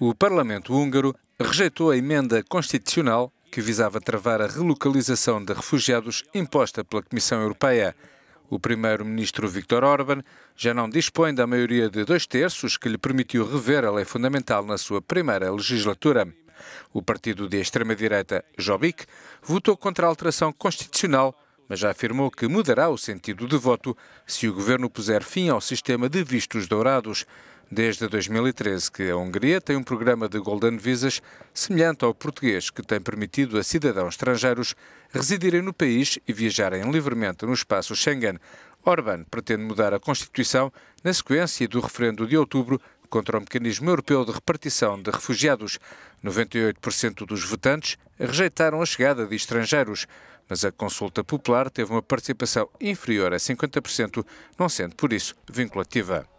o Parlamento húngaro rejeitou a emenda constitucional que visava travar a relocalização de refugiados imposta pela Comissão Europeia. O primeiro-ministro Viktor Orban já não dispõe da maioria de dois terços que lhe permitiu rever a lei fundamental na sua primeira legislatura. O partido de extrema-direita Jobbik votou contra a alteração constitucional mas já afirmou que mudará o sentido de voto se o governo puser fim ao sistema de vistos dourados. Desde 2013 que a Hungria tem um programa de Golden Visas semelhante ao português, que tem permitido a cidadãos estrangeiros residirem no país e viajarem livremente no espaço Schengen. Orbán pretende mudar a Constituição na sequência do referendo de outubro contra o mecanismo europeu de repartição de refugiados. 98% dos votantes rejeitaram a chegada de estrangeiros mas a consulta popular teve uma participação inferior a 50%, não sendo por isso vinculativa.